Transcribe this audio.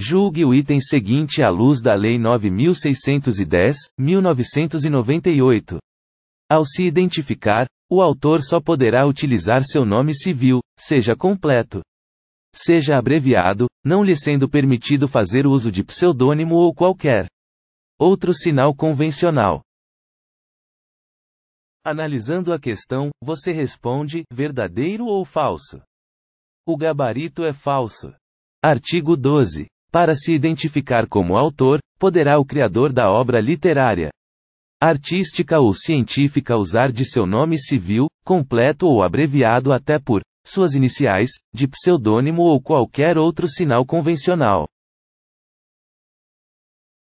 Julgue o item seguinte à luz da Lei 9610, 1998. Ao se identificar, o autor só poderá utilizar seu nome civil, seja completo. Seja abreviado, não lhe sendo permitido fazer uso de pseudônimo ou qualquer outro sinal convencional. Analisando a questão, você responde: verdadeiro ou falso? O gabarito é falso. Artigo 12. Para se identificar como autor, poderá o criador da obra literária, artística ou científica usar de seu nome civil, completo ou abreviado até por suas iniciais, de pseudônimo ou qualquer outro sinal convencional.